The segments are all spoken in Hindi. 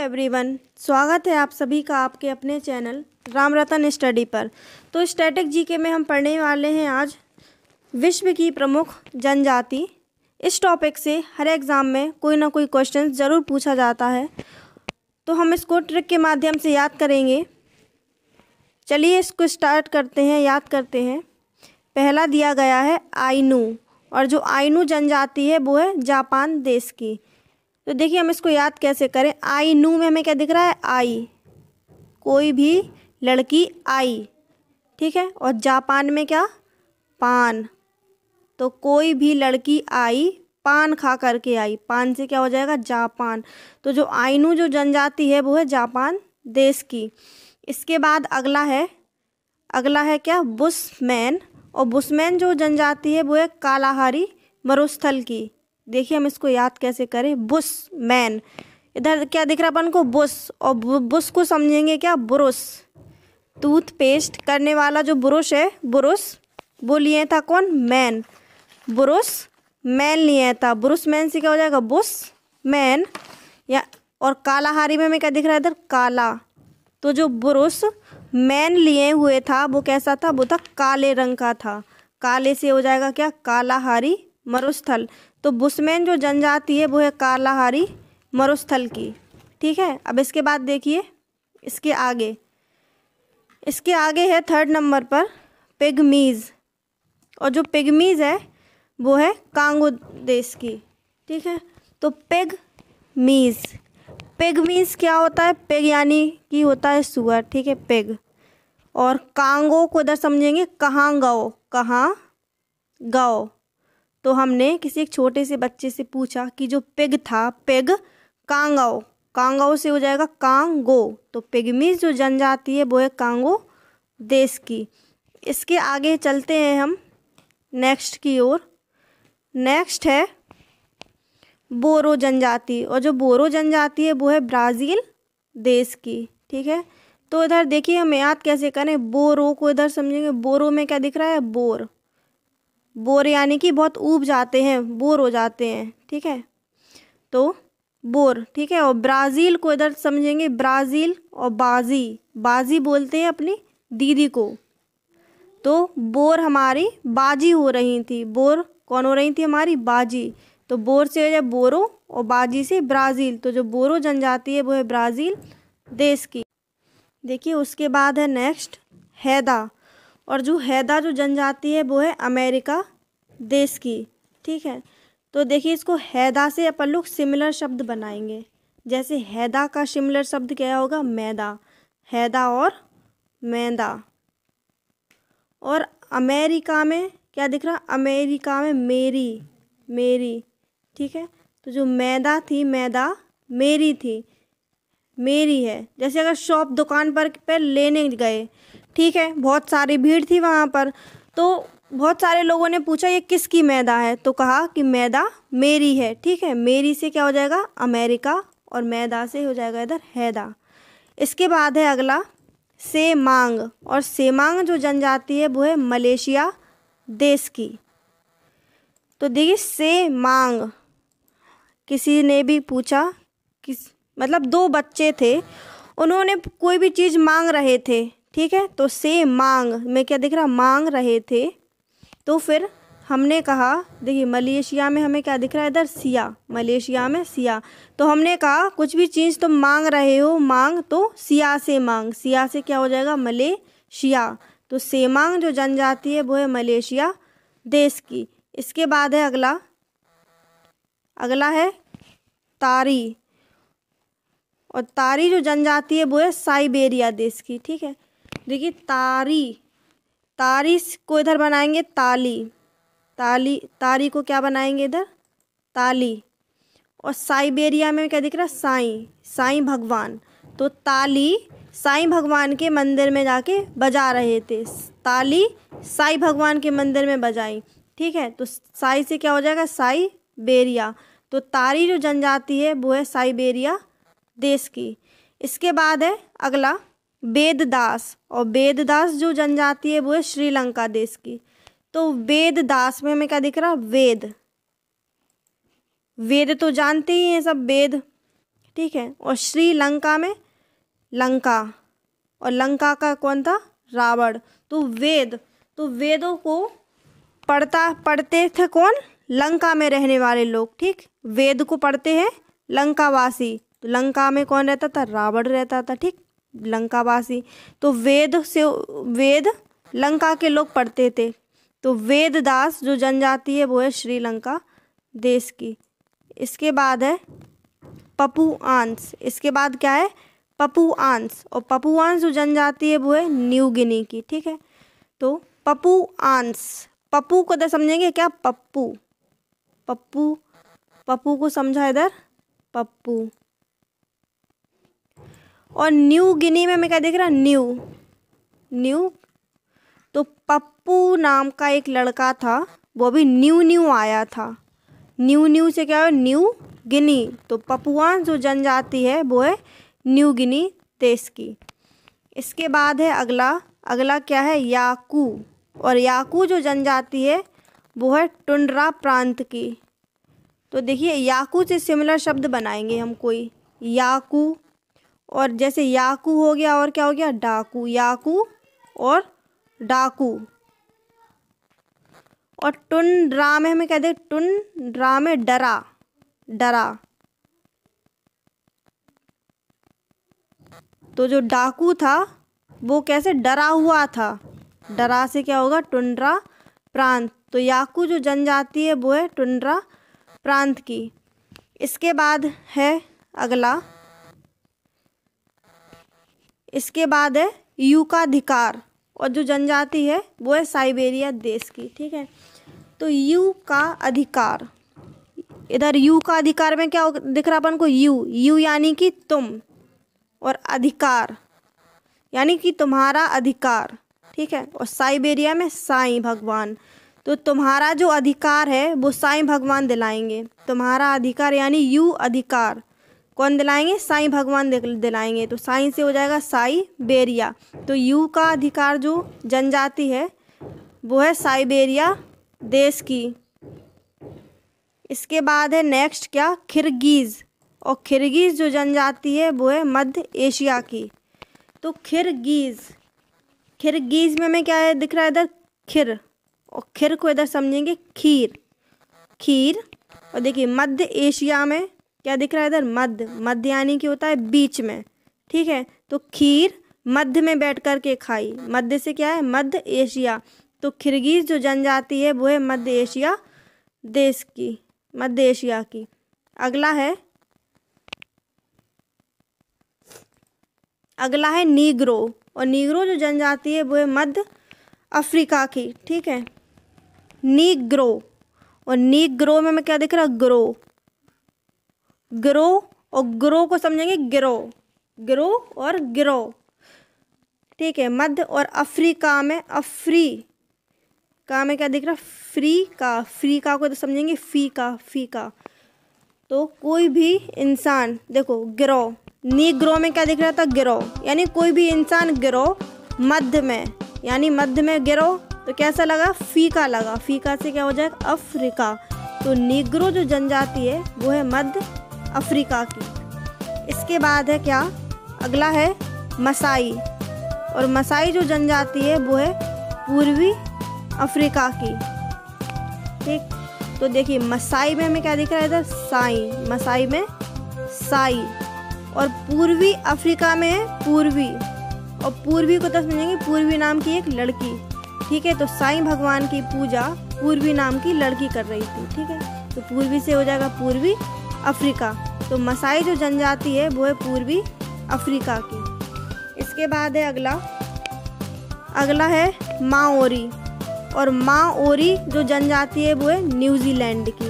एवरीवन स्वागत है आप सभी का आपके अपने चैनल राम रतन स्टडी पर तो स्टैटिक जीके में हम पढ़ने वाले हैं आज विश्व की प्रमुख जनजाति इस टॉपिक से हर एग्ज़ाम में कोई ना कोई क्वेश्चन ज़रूर पूछा जाता है तो हम इसको ट्रिक के माध्यम से याद करेंगे चलिए इसको स्टार्ट करते हैं याद करते हैं पहला दिया गया है आइनू और जो आइनू जनजाति है वो है जापान देश की तो देखिए हम इसको याद कैसे करें आई नू में हमें क्या दिख रहा है आई कोई भी लड़की आई ठीक है और जापान में क्या पान तो कोई भी लड़की आई पान खा करके आई पान से क्या हो जाएगा जापान तो जो आइनू जो जनजाति है वो है जापान देश की इसके बाद अगला है अगला है क्या बुशमैन और बुशमैन जो जनजाति है वो है कालाहारी मरुस्थल की देखिए हम इसको याद कैसे करें बुश मैन इधर क्या दिख रहा अपन को बुश और बुश को समझेंगे क्या ब्रुश टूथपेस्ट करने वाला जो ब्रुश है ब्रुश वो लिए था कौन मैन ब्रुश मैन लिए था ब्रुश मैन से क्या हो जाएगा बुश मैन या और कालाहारी में हमें क्या दिख रहा है इधर काला तो जो ब्रुश मैन लिए हुए था वो कैसा था वो था काले रंग का था काले से हो जाएगा क्या कालाहारी मरुस्थल तो बुसमैन जो जनजाति है वो है कालाहारी मरुस्थल की ठीक है अब इसके बाद देखिए इसके आगे इसके आगे है थर्ड नंबर पर पिगमीज़ और जो पिगमीज़ है वो है कांगो देश की ठीक है तो पिग मीज़ पिग मीज़ क्या होता है पिग यानी कि होता है सुअर ठीक है पिग और कांगो को इधर समझेंगे कहाँ गाओ कहाँ गाओ तो हमने किसी एक छोटे से बच्चे से पूछा कि जो पिग था पिग कांगाओ कांगाओ से हो जाएगा कांगो तो पिगमीज जो जनजाति है वो है कांगो देश की इसके आगे चलते हैं हम नेक्स्ट की ओर नेक्स्ट है बोरो जनजाति और जो बोरो जनजाति है वो है ब्राज़ील देश की ठीक है तो इधर देखिए हम याद कैसे करें बोरो को इधर समझेंगे बोरो में क्या दिख रहा है बोर बोर यानी कि बहुत ऊब जाते हैं बोर हो जाते हैं ठीक है तो बोर ठीक है और ब्राज़ील को इधर समझेंगे ब्राज़ील और बाजी बाजी बोलते हैं अपनी दीदी को तो बोर हमारी बाजी हो रही थी बोर कौन हो रही थी हमारी बाजी तो बोर से जब बोरो और बाजी से ब्राज़ील तो जो बोरो जनजाति है वो है ब्राज़ील देश की देखिए उसके बाद है नेक्स्ट हैदा और जो हैदा जो जनजाति है वो है अमेरिका देश की ठीक है तो देखिए इसको हैदा से अपन लोग सिमिलर शब्द बनाएंगे जैसे हैदा का सिमिलर शब्द क्या होगा मैदा हैदा और मैदा और अमेरिका में क्या दिख रहा अमेरिका में मेरी मेरी ठीक है तो जो मैदा थी मैदा मेरी थी मेरी है जैसे अगर शॉप दुकान पर पर लेने गए ठीक है बहुत सारी भीड़ थी वहाँ पर तो बहुत सारे लोगों ने पूछा ये किसकी मैदा है तो कहा कि मैदा मेरी है ठीक है मेरी से क्या हो जाएगा अमेरिका और मैदा से हो जाएगा इधर हैदा इसके बाद है अगला से मांग और से मांग जो जनजाति है वो है मलेशिया देश की तो देखिए से मांग किसी ने भी पूछा किस मतलब दो बच्चे थे उन्होंने कोई भी चीज़ मांग रहे थे ठीक है तो से मांग में क्या दिख रहा मांग रहे थे तो फिर हमने कहा देखिए मलेशिया में हमें क्या दिख रहा है इधर सिया मलेशिया में सिया तो हमने कहा कुछ भी चीज़ तुम तो मांग रहे हो मांग तो सिया से मांग सिया से क्या हो जाएगा मलेशिया तो से मांग जो जनजाति है वो है मलेशिया देश की इसके बाद है अगला अगला है तारी और तारी जो जनजाति है वो है साइबेरिया देश की ठीक है देखिए तारी तारी को इधर बनाएंगे ताली ताली तारी को क्या बनाएंगे इधर ताली और साइबेरिया में क्या दिख रहा है साई साई भगवान तो ताली साई भगवान के मंदिर में जाके बजा रहे थे ताली साई भगवान के मंदिर में बजाई ठीक है तो साई से क्या हो जाएगा साई बेरिया तो तारी जो जनजाति है वो है साइबेरिया देश की इसके बाद है अगला वेददास और वेददास जो जनजाति है वो है श्रीलंका देश की तो वेददास में हमें क्या दिख रहा वेद वेद तो जानते ही हैं सब वेद ठीक है और श्रीलंका में लंका और लंका का कौन था रावण तो वेद तो वेदों को पढ़ता पढ़ते थे कौन लंका में रहने वाले लोग ठीक वेद को पढ़ते हैं लंकावासी तो लंका में कौन रहता था रावण रहता था ठीक लंकावासी तो वेद से वेद लंका के लोग पढ़ते थे तो वेददास जो जनजाति है वो है श्रीलंका देश की इसके बाद है आंस इसके बाद क्या है आंस और आंस जो जनजाति है वो है न्यू गिनी की ठीक है तो आंस पप्पू को इधर समझेंगे क्या पप्पू पप्पू पप्पू को समझा इधर पप्पू और न्यू गिनी में हमें क्या देख रहा न्यू न्यू तो पप्पू नाम का एक लड़का था वो भी न्यू न्यू आया था न्यू न्यू से क्या है न्यू गिनी तो पपुआ जो जनजाति है वो है न्यू गिनी देश की इसके बाद है अगला अगला क्या है याकू और याकू जो जनजाति है वो है टुंड्रा प्रांत की तो देखिए याकू से सिमिलर शब्द बनाएंगे हम कोई याकू और जैसे याकू हो गया और क्या हो गया डाकू याकू और डाकू और टुन ड्रा में हमें कहते हैं टुन ड्रा में डरा डरा तो जो डाकू था वो कैसे डरा हुआ था डरा से क्या होगा टुंड्रा प्रांत तो याकू जो जनजाति है वो है टुंड्रा प्रांत की इसके बाद है अगला इसके बाद है यू का अधिकार और जो जनजाति है वो है साइबेरिया देश की ठीक है तो यू का अधिकार इधर यू का अधिकार में क्या दिख रहा अपन को यू यू यानी कि तुम और अधिकार यानी कि तुम्हारा अधिकार ठीक है और साइबेरिया में साई भगवान तो तुम्हारा जो अधिकार है वो साई भगवान दिलाएंगे तुम्हारा अधिकार यानी यू अधिकार कौन दिलाएंगे साई भगवान दिलाएंगे तो साई से हो जाएगा साई बेरिया तो यू का अधिकार जो जनजाति है वो है साइबेरिया देश की इसके बाद है नेक्स्ट क्या खिरगीज़ और खिरगीज़ जो जनजाति है वो है मध्य एशिया की तो खिरगीज़ खिरगीज़ में हमें क्या है दिख रहा है इधर खिर और खिर को इधर समझेंगे खीर खीर और देखिए मध्य एशिया में क्या दिख रहा है इधर मध्य मध्य यानी कि होता है बीच में ठीक है तो खीर मध्य में बैठ कर के खाई मध्य से क्या है मध्य एशिया तो खिरगीज जो जनजाति है वो है मध्य एशिया देश की मध्य एशिया की अगला है अगला है नीग्रो और नीग्रो जो जनजाति है वो है मध्य अफ्रीका की ठीक है नीग्रो और नीग्रो में मैं क्या दिख रहा ग्रो ग्रो और ग्रो को समझेंगे ग्रो ग्रो और ग्रो ठीक है मध्य और अफ्रीका में अफ्री का में क्या दिख रहा फ्री का फ्री का को तो समझेंगे फी का फी का तो कोई भी इंसान देखो ग्रो नी ग्रो में क्या दिख रहा था ग्रो यानी कोई भी इंसान गिरो मध्य में यानी मध्य में ग्रो तो कैसा लगा फीका लगा फीका से क्या हो जाएगा अफ्रीका तो निग्रो जो जनजाति है वो है मध्य अफ्रीका की इसके बाद है क्या अगला है मसाई और मसाई जो जनजाति है वो है पूर्वी अफ्रीका की ठीक तो देखिए मसाई में हमें क्या दिख रहा है इधर साई मसाई में साई और पूर्वी अफ्रीका में है पूर्वी और पूर्वी को तो समझेंगे पूर्वी नाम की एक लड़की ठीक है तो साई भगवान की पूजा पूर्वी नाम की लड़की कर रही थी ठीक है तो पूर्वी से हो जाएगा पूर्वी अफ्रीका तो मसाई जो जनजाति है वो है पूर्वी अफ्रीका की इसके बाद है अगला अगला है माओरी और माओरी जो जनजाति है वो है न्यूजीलैंड की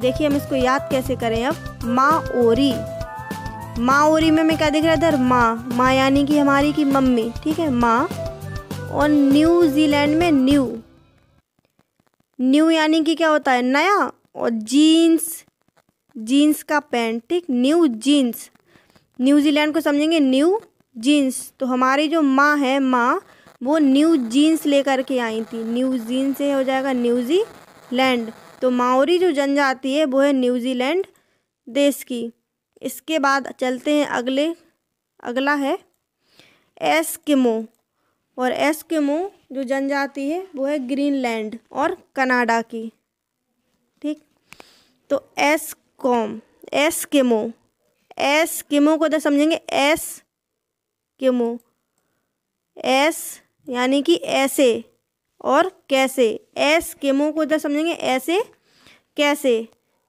देखिए हम इसको याद कैसे करें अब माओरी माओरी में हमें क्या देख रहा है इधर माँ माँ यानी कि हमारी की मम्मी ठीक है माँ और न्यूजीलैंड में न्यू न्यू यानी कि क्या होता है नया और जीन्स जीन्स का पैंट ठीक न्यू जीन्स न्यूजीलैंड को समझेंगे न्यू जीन्स तो हमारी जो माँ है माँ वो न्यू जीन्स लेकर के आई थी न्यू जीन्स से हो जाएगा न्यूजीलैंड तो माओरी जो जनजाति है वो है न्यूजीलैंड देश की इसके बाद चलते हैं अगले अगला है एस्किमो और एस्किमो जो जनजाति है वो है ग्रीनलैंड और कनाडा की ठीक तो Eskimo Eskimo Eskimo को इधर तो समझेंगे एस केमो एस यानी कि ऐसे और कैसे एस केमो को इधर तो समझेंगे ऐसे कैसे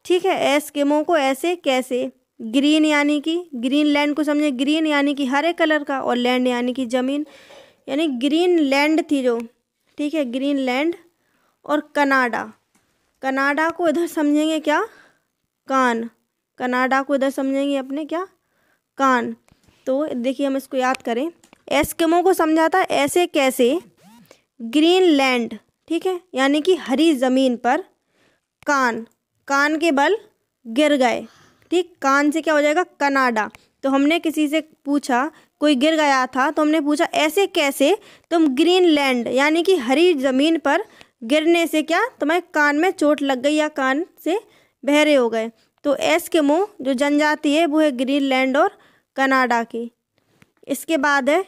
ठीक है एस केमो को ऐसे कैसे ग्रीन यानी कि ग्रीन लैंड को समझें ग्रीन यानी कि हरे कलर का और लैंड यानी कि ज़मीन यानी ग्रीन लैंड थी जो ठीक है ग्रीन लैंड और कनाडा कनाडा को इधर समझेंगे क्या कान कनाडा को इधर समझेंगे अपने क्या कान तो देखिए हम इसको याद करें एस्किमो को समझाता ऐसे कैसे ग्रीन लैंड ठीक है यानी कि हरी ज़मीन पर कान कान के बल गिर गए ठीक कान से क्या हो जाएगा कनाडा तो हमने किसी से पूछा कोई गिर गया था तो हमने पूछा ऐसे कैसे तुम ग्रीन लैंड यानी कि हरी ज़मीन पर गिरने से क्या तुम्हें कान में चोट लग गई या कान से बहरे हो गए तो एस के मुँह जो जनजाति है वो है ग्रीनलैंड और कनाडा की इसके बाद है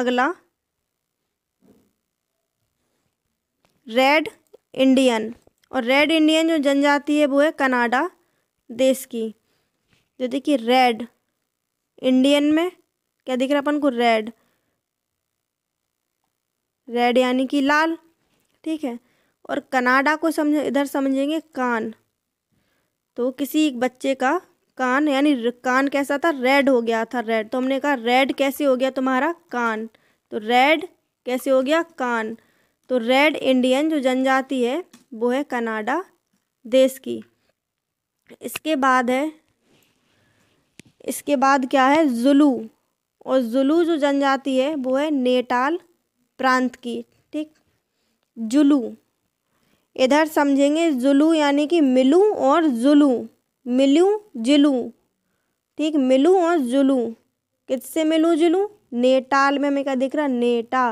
अगला रेड इंडियन और रेड इंडियन जो जनजाति है वो है कनाडा देश की जो देखिए रेड इंडियन में क्या दिख रहा अपन को रेड रेड यानी कि लाल ठीक है और कनाडा को समझ इधर समझेंगे कान तो किसी एक बच्चे का कान यानी कान कैसा था रेड हो गया था रेड तो हमने कहा रेड कैसे हो गया तुम्हारा कान तो रेड कैसे हो गया कान तो रेड इंडियन जो जनजाति है वो है कनाडा देश की इसके बाद है इसके बाद क्या है जुलू और जुलू जो जनजाति है वो है नेटाल प्रांत की ठीक जुलू इधर समझेंगे जुलू यानी कि मिलू और जुलू मिलू जुलू ठीक मिलू और जुलू किससे मिलू जुलू नेटाल में हमें क्या दिख रहा नेटा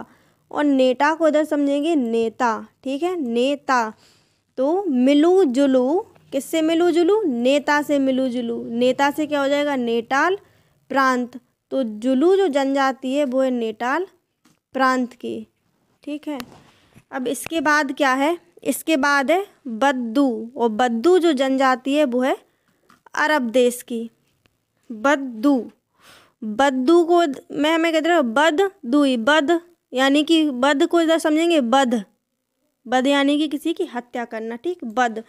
और नेटा को इधर समझेंगे नेता ठीक है नेता तो मिलू जुलू किससे मिलू जुलू नेता से मिलू जुलू नेता से क्या हो जाएगा नेटाल प्रांत तो जुलू जो जनजाति है वो है नेटाल प्रांत की ठीक है अब इसके बाद क्या है इसके बाद है बद्दू और बद्दू जो जनजाति है वो है अरब देश की बद्दू बद्दू को मैं हमें कहते रहे बद दुई बद यानी कि बद को इधर समझेंगे बद बद यानी कि किसी की हत्या करना ठीक बद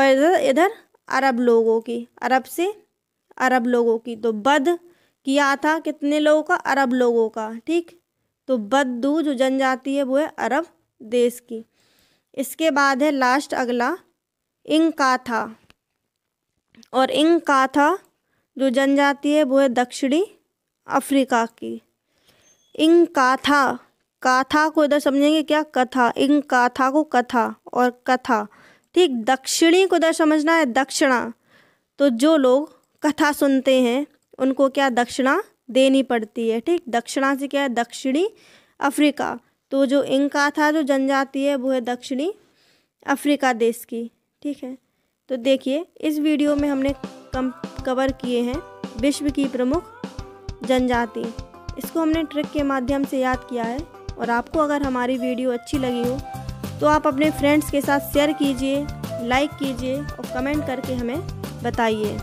और इधर इधर अरब लोगों की अरब से अरब लोगों की तो बद किया था कितने लोगों का अरब लोगों का ठीक तो बद्दू जो जनजाति है वो है अरब देश की इसके बाद है लास्ट अगला इंकाथा और इंकाथा जो जनजाति है वो है दक्षिणी अफ्रीका की इंकाथा काथा को इधर समझेंगे क्या कथा इंग काथा को कथा और कथा ठीक दक्षिणी को इधर समझना है दक्षिणा तो जो लोग कथा सुनते हैं उनको क्या दक्षिणा देनी पड़ती है ठीक दक्षिणा से क्या है दक्षिणी अफ्रीका तो जो इनका था जो जनजाति है वो है दक्षिणी अफ्रीका देश की ठीक है तो देखिए इस वीडियो में हमने कम कवर किए हैं विश्व की प्रमुख जनजाति इसको हमने ट्रिक के माध्यम से याद किया है और आपको अगर हमारी वीडियो अच्छी लगी हो तो आप अपने फ्रेंड्स के साथ शेयर कीजिए लाइक कीजिए और कमेंट करके हमें बताइए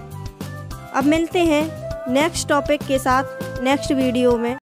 अब मिलते हैं नेक्स्ट टॉपिक के साथ नेक्स्ट वीडियो में